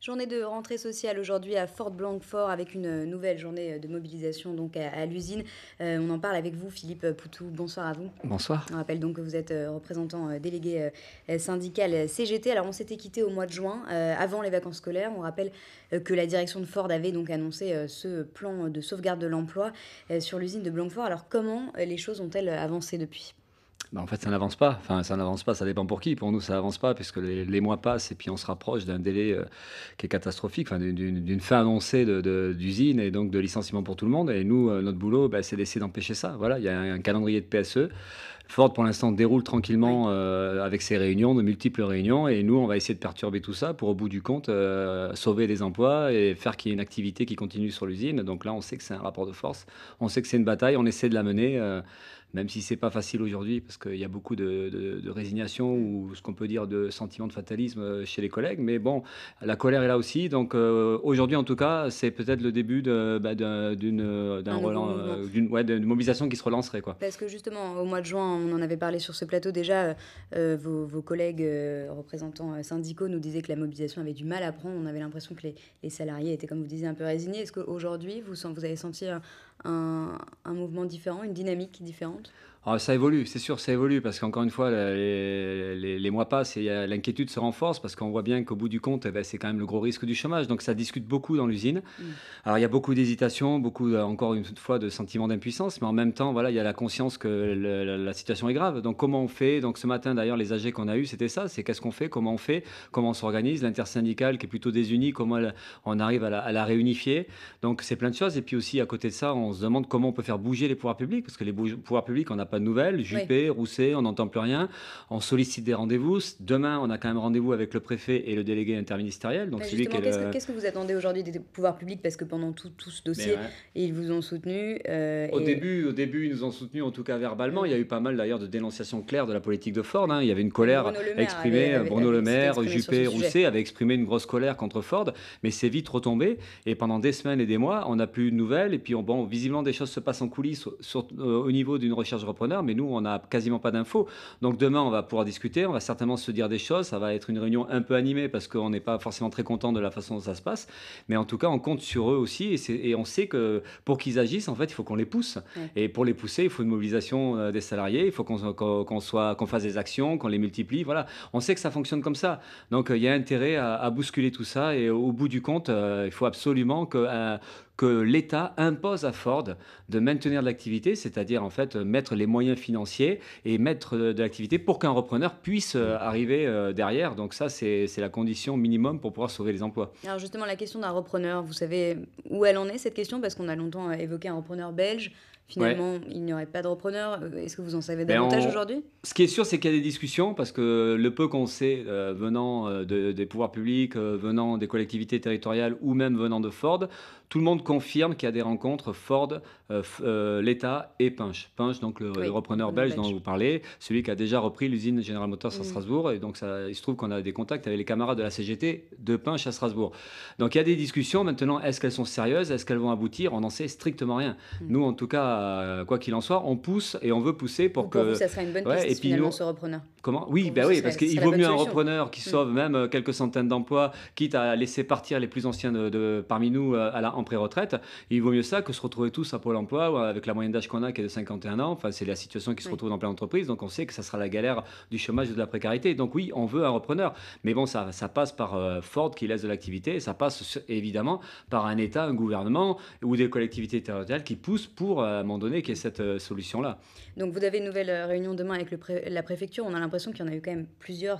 Journée de rentrée sociale aujourd'hui à fort Blancfort avec une nouvelle journée de mobilisation donc à, l'usine. Euh, on en parle avec vous, Philippe Poutou. Bonsoir à vous. Bonsoir. On rappelle donc que vous êtes euh, représentant euh, délégué syndical CGT. Alors on s'était quitté au mois de juin, avant les vacances scolaires. On rappelle que la direction de Ford avait donc annoncé ce plan de sauvegarde de l'emploi sur l'usine de Blancfort. Alors comment les choses ont-elles avancé depuis bah, en fait, ça n'avance pas. Enfin, ça n'avance pas, ça dépend pour qui. Pour nous, ça n'avance pas, puisque les, les, mois passent et puis on se rapproche d'un délai euh, qui est catastrophique, enfin, d'une fin annoncée d'usine et donc de licenciement pour tout le monde. Et nous, euh, notre boulot, bah, c'est d'essayer d'empêcher ça. Voilà, il y a un, calendrier de PSE. Ford, pour l'instant, déroule tranquillement euh, avec ses réunions, de multiples réunions, et nous, on va essayer de perturber tout ça pour, au bout du compte, sauver des emplois et faire qu'il y ait une activité qui continue sur l'usine. Donc là, on sait que c'est un rapport de force, on sait que c'est une bataille, on essaie de la mener même si c'est pas facile aujourd'hui, parce qu'il y a beaucoup de, résignation mm. ou ce qu'on peut dire de sentiment de fatalisme euh, chez les collègues. Mais bon, la colère est là aussi. Donc euh, aujourd'hui, en tout cas, c'est peut-être le début bah, euh, d'une mobilisation qui se relancerait. Quoi. Parce que justement, au mois de juin, on en avait parlé sur ce plateau déjà, vos, collègues représentants syndicaux nous disaient que la mobilisation avait du mal à prendre. On avait l'impression que les, salariés étaient, comme vous disiez, un peu résignés. Est-ce qu'aujourd'hui, vous, vous avez senti un, mouvement différent, une dynamique différente alors, ah, ça évolue, c'est sûr, ça évolue, parce qu'encore une fois, les, mois passent et euh, l'inquiétude se renforce, parce qu'on voit bien qu'au bout du compte, eh ben, c'est quand même le gros risque du chômage. Donc ça discute beaucoup dans l'usine. Mm. Alors il y a beaucoup d'hésitation, beaucoup, euh, encore une fois, de sentiments d'impuissance, mais en même temps, voilà, il y a la conscience que la, situation est grave. Donc comment on fait Donc ce matin, d'ailleurs, les AG qu'on a eu, c'était ça, c'est qu'est-ce qu'on fait, comment on fait, comment on s'organise, l'intersyndicale qui est plutôt désunie, comment on arrive à la, à la réunifier. Donc c'est plein de choses. Et puis aussi, à côté de ça, on se demande comment on peut faire bouger les pouvoirs publics, parce que les pouvoirs publics, on n'a pas de nouvelles. Juppé, Rousset, on n'entend plus rien. On sollicite des rendez-vous. Demain, on a quand même rendez-vous avec le préfet et le délégué interministériel. Donc bah, qu'est-ce, que, vous attendez aujourd'hui des pouvoirs publics Parce que pendant tout, ce dossier, ben ils vous ont soutenu. Euh, au, début, au début, ils nous ont soutenu, en tout cas verbalement. Il y a eu pas mal d'ailleurs de dénonciations claires de la politique de Ford. Hein. Il y avait une colère exprimée. Bruno Le Maire, Juppé, Rousset avaient exprimé une grosse colère contre Ford, mais c'est vite retombé. Et pendant des semaines et des mois, on n'a plus de nouvelles. Et puis, bon, visiblement, des choses se passent en coulisses euh, au niveau d'une recherche européenne mais nous, on n'a quasiment pas d'infos. Donc demain, on va pouvoir discuter, on va certainement se dire des choses. Ça va être une réunion un peu animée parce qu'on n'est pas forcément très content de la façon dont ça se passe. Mais en tout cas, on compte sur eux aussi et, on sait que pour qu'ils agissent, en fait, il faut qu'on les pousse. Et pour les pousser, il faut une mobilisation euh, des salariés, il faut qu'on qu'on soit qu'on fasse des actions, qu'on les multiplie. Voilà, on sait que ça fonctionne comme ça. Donc euh, il y a intérêt à, à bousculer tout ça et au bout du compte, euh, il faut absolument que que l'État impose à Ford de maintenir de l'activité, c'est-à-dire en fait mettre les moyens financiers et mettre de l'activité pour qu'un repreneur puisse euh, mm. arriver euh, derrière. Donc ça, c'est la condition minimum pour pouvoir sauver les emplois. Alors justement, la question d'un repreneur, vous savez où elle en est cette question Parce qu'on a longtemps euh, évoqué un repreneur belge finalement, il n'y aurait pas de repreneur. Euh, est-ce que vous en savez ben, davantage aujourd'hui Ce qui est sûr, c'est qu'il y a des discussions, parce que le peu qu'on sait euh, venant euh, des pouvoirs publics, venant des collectivités territoriales ou même venant de Ford, tout le monde confirme qu'il y a des rencontres Ford, l'État et Pinch. punch donc le, repreneur belge, dont vous parlez, celui qui a déjà repris l'usine General Motors à mm. Strasbourg. Et donc, ça, il se trouve qu'on a des contacts avec les camarades de la CGT de Pinch à Strasbourg. Donc, il y a des discussions. Maintenant, est-ce qu'elles sont sérieuses Est-ce qu'elles vont aboutir On n'en sait strictement rien. Mm. Nous, en tout cas, quoi qu'il en soit, on pousse et on veut pousser pour, que. ça soit une bonne piste, et puis, finalement, se ce repreneur. Oui, bah oui, parce qu'il vaut mieux un repreneur qui mm. sauve même euh, quelques centaines d'emplois, quitte à laisser partir les plus anciens de, parmi nous euh, à la, en pré-retraite. Il vaut mieux ça que se retrouver tous à Pôle emploi avec la moyenne d'âge qu'on a qui est de 51 ans. Enfin, c'est la situation qui se retrouve dans plein d'entreprises. Donc on sait que ça sera la galère du chômage et de la précarité. Donc oui, on veut un repreneur. Mais bon, ça, passe par euh, Ford qui laisse de l'activité. Ça passe évidemment par un État, un gouvernement ou des collectivités territoriales qui poussent pour, à un moment donné, qu'il y ait cette solution-là. Donc vous avez une nouvelle réunion demain avec la préfecture. On a l'impression l'impression qu'il y en a eu quand même plusieurs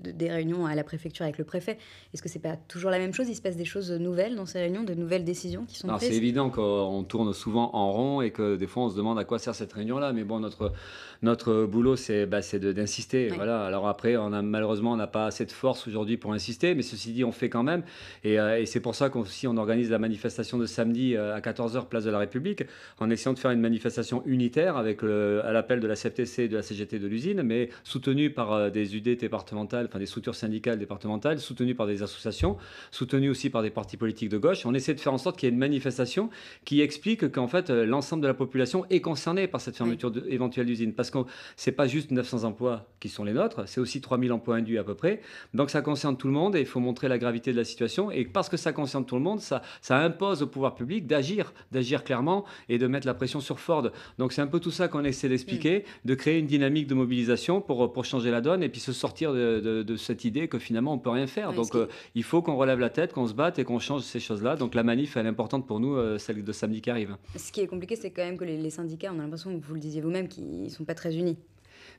des réunions à la préfecture avec le préfet. Est-ce que c'est pas toujours la même chose Il se passe des choses nouvelles dans ces réunions, de nouvelles décisions qui sont non, prises C'est évident qu'on tourne souvent en rond et que des fois on se demande à quoi sert cette réunion-là. Mais bon, notre, notre boulot, c'est bah, d'insister. Voilà. Alors après, on a, malheureusement, on n'a pas assez de force aujourd'hui pour insister. Mais ceci dit, on fait quand même. Et, euh, c'est pour ça qu'on si on organise la manifestation de samedi euh, à 14h, place de la République, en essayant de faire une manifestation unitaire avec le, à l'appel de la CFTC et de la CGT de l'usine, mais soutenue par euh, des UD départementales, enfin des structures syndicales départementales, soutenues par des associations, soutenues aussi par des partis politiques de gauche. On essaie de faire en sorte qu'il y ait une manifestation qui explique qu'en fait euh, l'ensemble de la population est concernée par cette fermeture éventuelle d'usine. Parce que c'est pas juste 900 emplois qui sont les nôtres, c'est aussi 3000 emplois induits à peu près. Donc ça concerne tout le monde et il faut montrer la gravité de la situation. Et parce que ça concerne tout le monde, ça, ça impose au pouvoir public d'agir, d'agir clairement et de mettre la pression sur Ford. Donc c'est un peu tout ça qu'on essaie d'expliquer, de créer une dynamique de mobilisation pour, pour changer la donne et puis se sortir de, cette idée que finalement on peut rien faire. Donc euh, il faut qu'on relève la tête, qu'on se batte et qu'on change ces choses-là. Donc la manif, elle est importante pour nous, euh, celle de samedi qui arrive. Ce qui est compliqué, c'est quand même que les, les syndicats, on a l'impression, vous le disiez vous-même, qu'ils ne sont pas très unis.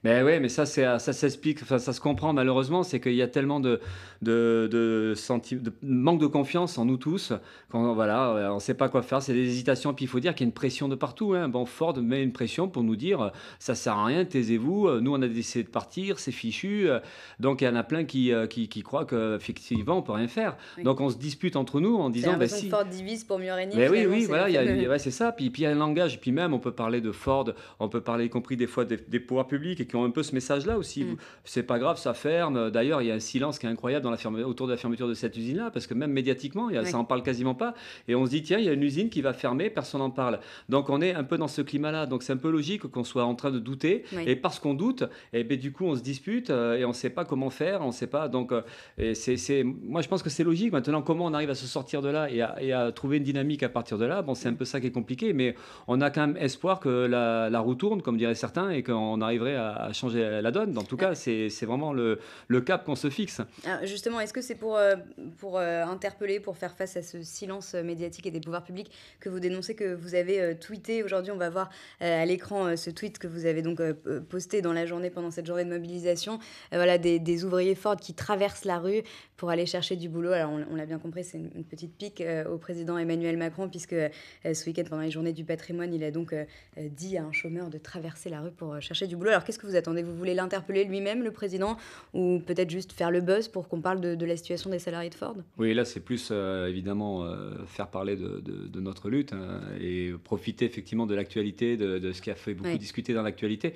Mais oui, mais ça, ça s'explique, ça, se comprend malheureusement, c'est qu'il y a tellement de, de, de, de, manque de confiance en nous tous, quand voilà, euh, on ne sait pas quoi faire, c'est des hésitations. Puis il faut dire qu'il y a une pression de partout. Hein. Bon, Ford met une pression pour nous dire ça sert à rien, taisez-vous, euh, nous on a décidé de partir, c'est fichu. Euh. Donc il y en a plein qui, qui, qui croient qu'effectivement on peut rien faire. Donc on se dispute entre nous en disant bah, si. Ford divise pour mieux régner. Mais ben oui, oui, voilà, c'est ça. Puis, puis il y a un langage, puis même on peut parler de Ford, on peut parler y compris des fois des, des pouvoirs publics et ont un peu ce message-là aussi. Mm. C'est pas grave, ça ferme. D'ailleurs, il y a un silence qui est incroyable dans la ferme, autour de la fermeture de cette usine-là, parce que même médiatiquement, il ça en parle quasiment pas. Et on se dit, tiens, il y a une usine qui va fermer, personne n'en parle. Donc on est un peu dans ce climat-là. Donc c'est un peu logique qu'on soit en train de douter. Et parce qu'on doute, et eh ben, du coup, on se dispute euh, et on sait pas comment faire, on sait pas. Donc, euh, c'est, moi, je pense que c'est logique. Maintenant, comment on arrive à se sortir de là et à, trouver une dynamique à partir de là Bon, c'est un peu ça qui est compliqué, mais on a quand même espoir que la, la roue tourne, comme diraient certains, et qu'on arriverait à à, changer la donne. En tout cas, c'est vraiment le, le cap qu'on se fixe. justement, est-ce que c'est pour, euh, pour euh, interpeller, pour faire face à ce silence médiatique et des pouvoirs publics que vous dénoncez, que vous avez euh, tweeté Aujourd'hui, on va voir à l'écran ce tweet que vous avez donc posté dans la journée pendant cette journée de mobilisation. Voilà, des, des ouvriers Ford qui traversent la rue pour aller chercher du boulot. Alors, on, l'a bien compris, c'est une, une, petite pique au président Emmanuel Macron, puisque ce week-end, pendant les journées du patrimoine, il a donc dit à un chômeur de traverser la rue pour chercher du boulot. Alors, qu'est-ce que vous attendez Vous voulez l'interpeller lui-même, le président, ou peut-être juste faire le buzz pour qu'on parle de, la situation des salariés de Ford Oui, là, c'est plus euh, évidemment euh, faire parler de, notre lutte hein, et profiter effectivement de l'actualité, de, ce qui a fait beaucoup discuter dans l'actualité.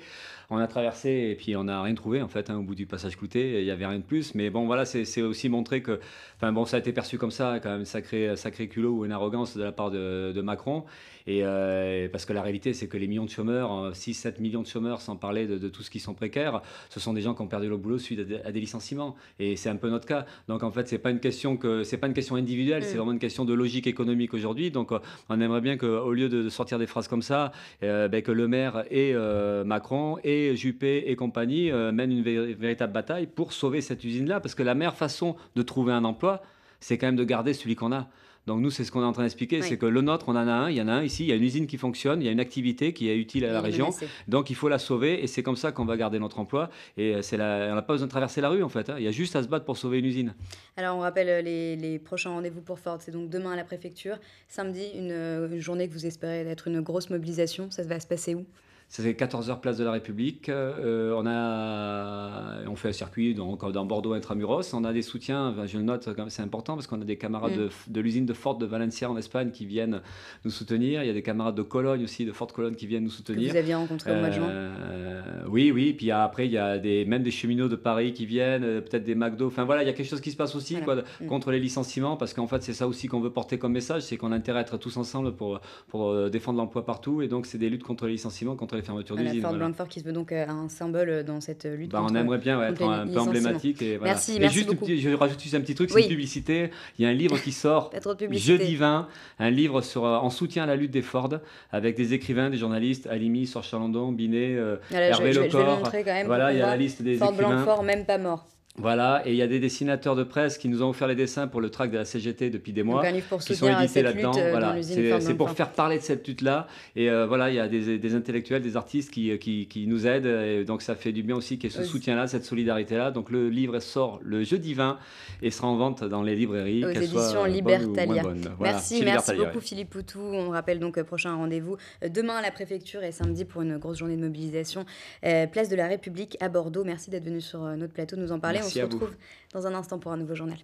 On a traversé et puis on n'a rien trouvé en fait hein, au bout du passage clouté. Il n'y avait rien de plus. Mais bon, voilà, c'est aussi montré que, enfin bon, ça a été perçu comme ça, quand même sacré, sacré culot ou une arrogance de la part de, Macron. Euh, et parce que la réalité, c'est que les millions de chômeurs, 6-7 millions de chômeurs, sans parler de, de tout tous qui sont précaires, ce sont des gens qui ont perdu leur boulot suite à des, licenciements. Et c'est un peu notre cas. Donc en fait, c'est pas pas une question individuelle, c'est mm. vraiment une question de logique économique aujourd'hui. Donc euh, on aimerait bien qu'au lieu de, sortir des phrases comme ça, euh, ben, que le maire et euh, Macron et Juppé et compagnie mènent une véritable bataille pour sauver cette usine-là, parce que la meilleure façon de trouver un emploi, c'est quand même de garder celui qu'on a. Donc nous, c'est ce qu'on est en train d'expliquer, c'est que le nôtre, on en a un, il y en a un ici, il y a une usine qui fonctionne, il y a une activité qui est utile à la région, donc il faut la sauver, et c'est comme ça qu'on va garder notre emploi, et euh, on n'a pas besoin de traverser la rue en fait, hein. il y a juste à se battre pour sauver une usine. Alors on rappelle euh, les, prochains rendez-vous pour Ford, c'est donc demain à la préfecture, samedi, une euh, journée que vous espérez être une grosse mobilisation, ça va se passer où c'est 14h place de la République. Euh, on, a, on fait un circuit donc, dans Bordeaux intramuros. On a des soutiens, je le note, c'est important parce qu'on a des camarades mm. de, l'usine de Ford de Valencia en Espagne qui viennent nous soutenir. Il y a des camarades de Cologne aussi, de Ford Cologne qui viennent nous soutenir. vous aviez rencontré au mois de juin euh, oui, oui, puis après, il y a des, même des cheminots de Paris qui viennent, euh, peut-être des McDo. Enfin voilà, il y a quelque chose qui se passe aussi mm. contre les licenciements, parce qu'en fait, c'est ça aussi qu'on veut porter comme message c'est qu'on a intérêt à être tous ensemble pour, pour euh, défendre l'emploi partout. Et donc, c'est des luttes contre les licenciements, contre les fermetures d'usines. Ford voilà. qui se veut donc euh, un symbole dans cette lutte. Bah, on aimerait bien être un peu emblématique. Merci, et juste, je rajoute juste un petit truc c'est une publicité. Il y a un livre qui sort jeudi 20, un livre sur, en soutien à la lutte des Ford, avec des écrivains, des journalistes, Alimi, Sorchalandon, Binet, Hervé je vais le montrer quand même. Voilà, il y a la liste des Fort Blanc, fort, même pas mort. Voilà, et il y a des dessinateurs de presse qui nous ont offert les dessins pour le track de la CGT depuis des mois, qui sont édités là-dedans. Euh, voilà, c'est pour faire parler de cette lutte-là. Et euh, voilà, il y a des, intellectuels, des artistes euh, qui, nous aident. Et donc ça fait du bien aussi qu'il y ait ce soutien-là, cette solidarité-là. Donc le livre sort le jeudi 20 et sera en vente dans les librairies. Aux éditions Libertalia. Merci, merci beaucoup Philippe Poutou. On rappelle donc prochain rendez-vous demain à la préfecture et samedi pour une grosse journée de mobilisation. place de la République à Bordeaux. Merci d'être venu sur notre plateau nous en parler. Et on se retrouve dans un instant pour un nouveau journal.